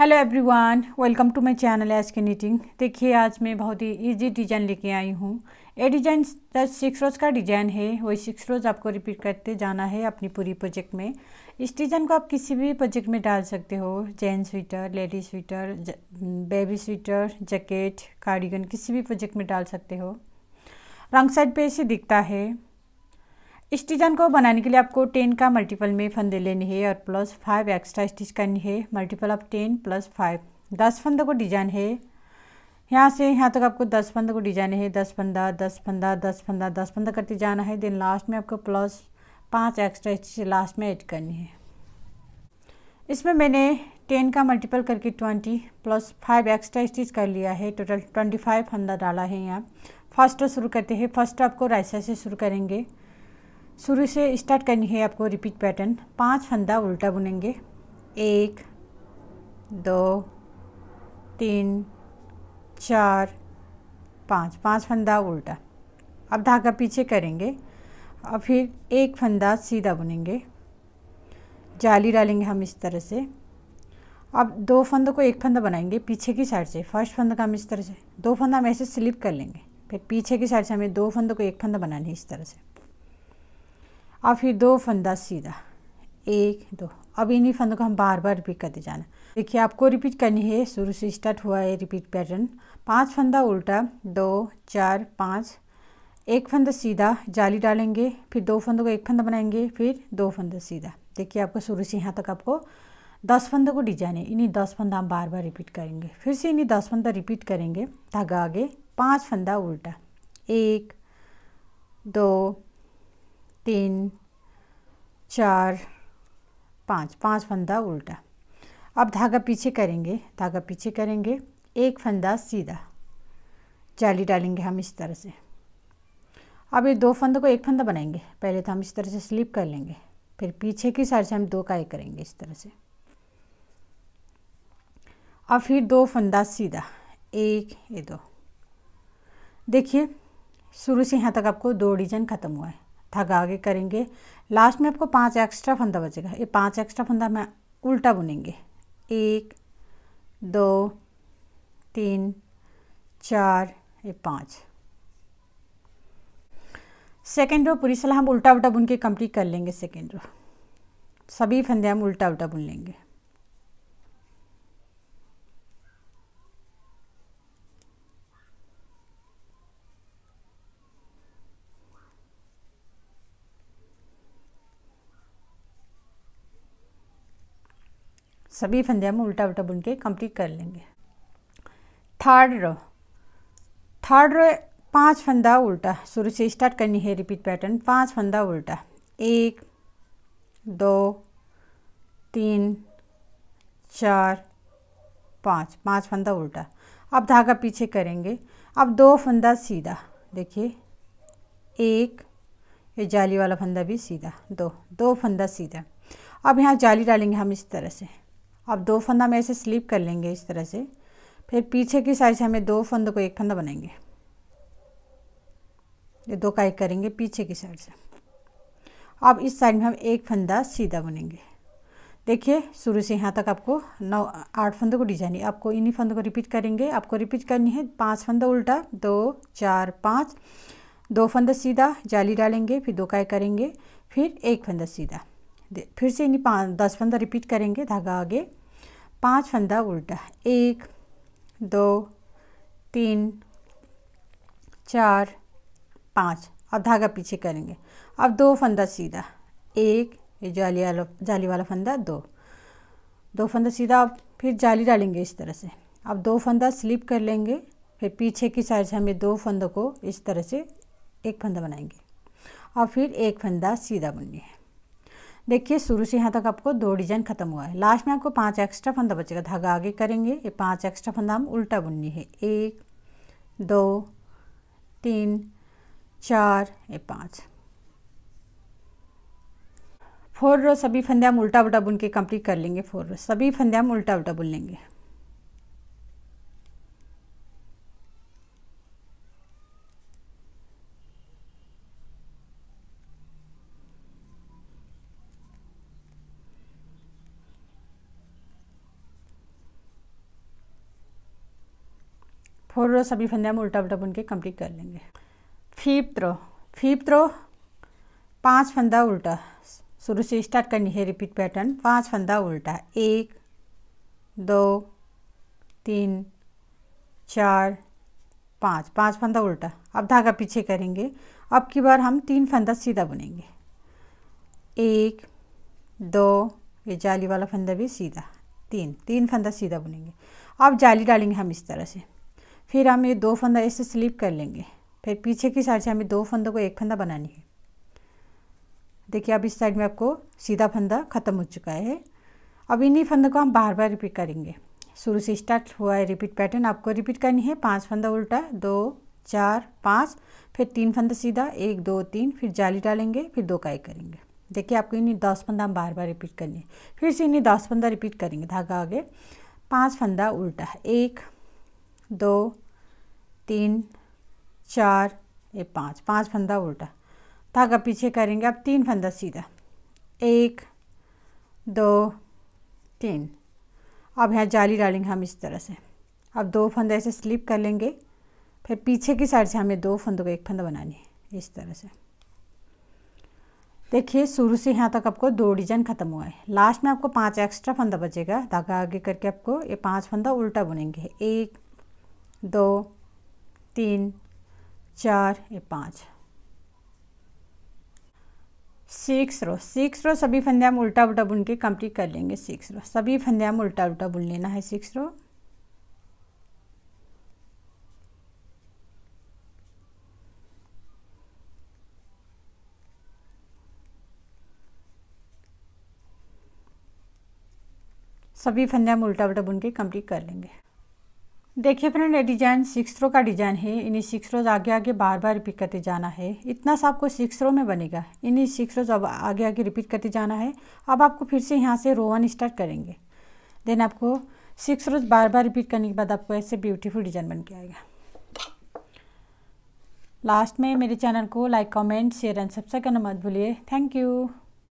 hello everyone welcome to my channel S K knitting देखिए आज मैं बहुत ही इजी डिजाइन लेके आई हूँ ये डिजाइन दस सिक्स रोज का डिजाइन है वही सिक्स रोज आपको रिपीट करते जाना है अपनी पूरी प्रोजेक्ट में इस डिजाइन को आप किसी भी प्रोजेक्ट में डाल सकते हो gents sweater ladies sweater baby sweater jacket cardigan किसी भी प्रोजेक्ट में डाल सकते हो रंग साइड पे ऐसे दिखता है इस डिजाइन को बनाने के लिए आपको टेन का मल्टीपल में फंदे लेने हैं और प्लस फाइव एक्स्ट्रा स्टिच करनी है multiple of ten plus five दस फंदों को डिजाइन है यहाँ से यहाँ तक आपको दस फंदों को डिजाइन है दस फंदा दस फंदा दस फंदा दस फंदा करते जाना है देन लास्ट में आपको प्लस पाँच एक्स्ट्रा स्टिच लास्ट में एड करनी है इसमें मैंने टेन का मल्टीपल करके twenty plus five extra stitch कर लिया है टोटल ट्वेंटी फाइव फंदा डाला है यहाँ फर्स्ट तो शुरू करते हैं फर्स्ट तो आपको राइसा से शुरू करेंगे शुरू से स्टार्ट करनी है आपको रिपीट पैटर्न पांच फंदा उल्टा बुनेंगे एक दो तीन चार पाँच पाँच फंदा उल्टा अब धागा पीछे करेंगे और फिर एक फंदा सीधा बुनेंगे जाली डालेंगे हम इस तरह से अब दो फंदों को एक फंदा बनाएंगे पीछे की साइड से फर्स्ट फंदा का हम इस तरह से दो फंदा हम ऐसे स्लिप कर लेंगे फिर पीछे की साइड से हमें दो फंदों को एक फंदा बनाना है इस तरह से और फिर दो फंदा सीधा एक दो अब इन्हीं फंदों को हम बार बार रिपीट करते जाना देखिए आपको रिपीट करनी है शुरू से स्टार्ट हुआ है रिपीट पैटर्न पांच फंदा उल्टा दो चार पाँच एक फंदा सीधा जाली डालेंगे फिर दो फंदों को एक फंदा बनाएंगे फिर दो फंदा सीधा देखिए आपको शुरू से यहाँ तक आपको दस फंदों को डिजाइन है इन्हीं दस फंदा हम बार बार रिपीट करेंगे फिर से इन्हीं दस फंदा रिपीट करेंगे धागा आगे पाँच फंदा उल्टा एक दो तीन चार पाँच पाँच फंदा उल्टा अब धागा पीछे करेंगे धागा पीछे करेंगे एक फंदा सीधा जाली डालेंगे हम इस तरह से अब ये दो फंदों को एक फंदा बनाएंगे पहले तो हम इस तरह से स्लिप कर लेंगे फिर पीछे की साइड से हम दो एक करेंगे इस तरह से अब फिर दो फंदा सीधा एक ये दो देखिए शुरू से यहाँ तक आपको दो डिजाइन ख़त्म हुआ है धागा आगे करेंगे लास्ट में आपको पांच एक्स्ट्रा फंदा बचेगा ये पांच एक्स्ट्रा फंदा मैं उल्टा बुनेंगे एक दो तीन चार ये पाँच सेकेंड रो पूरी सलाह हम उल्टा उल्टा बुन के कंप्लीट कर लेंगे सेकेंड रो सभी फंदे हम उल्टा उल्टा बुन लेंगे सभी फंदे हम उल्टा उल्टा बुन के कंप्लीट कर लेंगे थर्ड रो थर्ड रो पांच फंदा उल्टा शुरू से स्टार्ट करनी है रिपीट पैटर्न पांच फंदा उल्टा एक दो तीन चार पाँच पाँच फंदा उल्टा अब धागा पीछे करेंगे अब दो फंदा सीधा देखिए एक ये जाली वाला फंदा भी सीधा दो दो फंदा सीधा अब यहाँ जाली डालेंगे हम इस तरह से अब दो फंदा हम ऐसे स्लिप कर लेंगे इस तरह से फिर पीछे की साइड से हमें दो फंदों को एक फंदा बनाएंगे ये दो काई करेंगे पीछे की साइड से अब इस साइड में हम एक फंदा सीधा बुनेंगे देखिए शुरू से यहाँ तक आपको नौ आठ फंदों को डिजाइन है आपको इन्हीं फंदों को रिपीट करेंगे आपको रिपीट करनी है पांच फंदा उल्टा दो चार पाँच दो फंदा सीधा जाली डालेंगे फिर दो काय करेंगे फिर एक फंदा सीधा फिर से इन्हीं पाँच दस फंदा रिपीट करेंगे धागा आगे पांच फंदा उल्टा एक दो तीन चार पाँच अब धागा पीछे करेंगे अब दो फंदा सीधा एक ये जाली वाला जाली वाला फंदा दो दो फंदा सीधा अब फिर जाली डालेंगे इस तरह से अब दो फंदा स्लिप कर लेंगे फिर पीछे की साइड से हमें दो फंदों को इस तरह से एक फंदा बनाएंगे और फिर एक फंदा सीधा बुननी है देखिए शुरू से यहाँ तक आपको दो डिजाइन खत्म हुआ है लास्ट में आपको पांच एक्स्ट्रा फंदा बचेगा धागा आगे करेंगे ये पांच एक्स्ट्रा फंदा हम उल्टा बुननी है एक दो तीन चार ये पाँच फोर रो सभी फंदे हम उल्टा उल्टा बुन के कंप्लीट कर लेंगे फोर रो सभी फंदे हम उल्टा उल्टा बुन लेंगे फोर रो सभी फंदे हम उल्टा उल्टा बुन के कंप्लीट कर लेंगे फिफ्थ रो फिफ्थ रो पाँच फंदा उल्टा शुरू से स्टार्ट करनी है रिपीट पैटर्न पाँच फंदा उल्टा एक दो तीन चार पाँच पाँच फंदा उल्टा अब धागा पीछे करेंगे अब की बार हम तीन फंदा सीधा बुनेंगे एक दो ये जाली वाला फंदा भी सीधा तीन तीन फंदा सीधा बुनेंगे अब जाली डालेंगे हम इस तरह से फिर हम ये दो फंदा ऐसे स्लिप कर लेंगे फिर पीछे की साइड से हमें दो फंदों को एक फंदा बनानी है देखिए अब इस साइड में आपको सीधा फंदा ख़त्म हो चुका है अब इन्हीं फंदों को हम बार बार रिपीट करेंगे शुरू से स्टार्ट हुआ है रिपीट पैटर्न आपको रिपीट करनी है पांच फंदा उल्टा दो चार पाँच फिर तीन फंदा सीधा एक दो तीन फिर जाली डालेंगे फिर दो काई करेंगे देखिए आपको इन्हीं दस फंदा हम बार बार रिपीट करनी है फिर से इन्हीं दस फंदा रिपीट करेंगे धागा आगे पाँच फंदा उल्टा एक दो तीन चार ये पाँच पाँच फंदा उल्टा धागा पीछे करेंगे अब तीन फंदा सीधा एक दो तीन अब यहाँ जाली डालेंगे हम इस तरह से अब दो फंदे ऐसे स्लिप कर लेंगे फिर पीछे की साइड से हमें दो फंदों का एक फंदा बनानी है इस तरह से देखिए शुरू से यहाँ तक आपको दो डिजाइन खत्म हुआ है लास्ट में आपको पांच एक्स्ट्रा फंदा बचेगा धागा आगे करके आपको ये पांच फंदा उल्टा बुनेंगे एक दो तीन चार ये पाँच सिक्स रो सिक्स रो सभी फंदे हम उल्टा उल्टा बुन के कंप्लीट कर लेंगे सिक्स रो सभी फंदे हम उल्टा उल्टा बुन लेना है सिक्स रो सभी फंदे हम उल्टा उल्टा बुन के कंप्लीट कर लेंगे देखिए फ्रेंड ये डिज़ाइन सिक्स रो का डिज़ाइन है इन्हीं सिक्स रोज आगे आगे बार बार रिपीट करते जाना है इतना सा आपको सिक्स रो में बनेगा इन्हीं सिक्स रोज अब आगे आगे रिपीट करते जाना है अब आपको फिर से यहाँ से रो वन स्टार्ट करेंगे देन आपको सिक्स रोज बार बार रिपीट करने के बाद आपको ऐसे ब्यूटीफुल डिज़ाइन बन के आएगा लास्ट में मेरे चैनल को like comment share and subscribe करना मत भूलिए थैंक यू